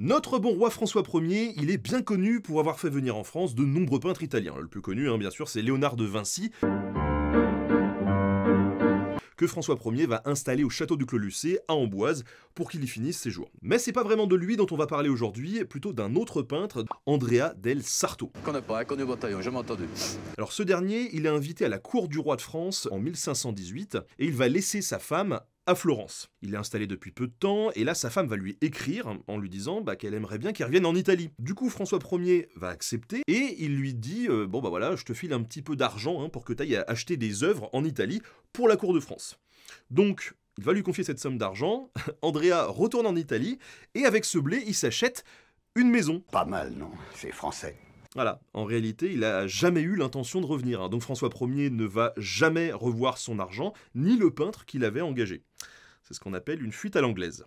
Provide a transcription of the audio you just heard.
Notre bon roi François Ier, il est bien connu pour avoir fait venir en France de nombreux peintres italiens. Le plus connu, hein, bien sûr, c'est Léonard de Vinci, que François Ier va installer au château du Clos Lucé, à Amboise, pour qu'il y finisse ses jours. Mais c'est pas vraiment de lui dont on va parler aujourd'hui, plutôt d'un autre peintre, Andrea del Sarto. Connais pas, bataillon, hein, entendu. Alors ce dernier, il est invité à la cour du roi de France en 1518, et il va laisser sa femme, à Florence. Il est installé depuis peu de temps, et là sa femme va lui écrire en lui disant bah, qu'elle aimerait bien qu'il revienne en Italie. Du coup, François Ier va accepter, et il lui dit euh, Bon bah voilà, je te file un petit peu d'argent hein, pour que tu ailles acheter des œuvres en Italie pour la cour de France. Donc, il va lui confier cette somme d'argent, Andrea retourne en Italie, et avec ce blé, il s'achète une maison. Pas mal, non C'est français. Voilà, en réalité, il n'a jamais eu l'intention de revenir. Hein. Donc François Ier ne va jamais revoir son argent, ni le peintre qu'il avait engagé. C'est ce qu'on appelle une fuite à l'anglaise.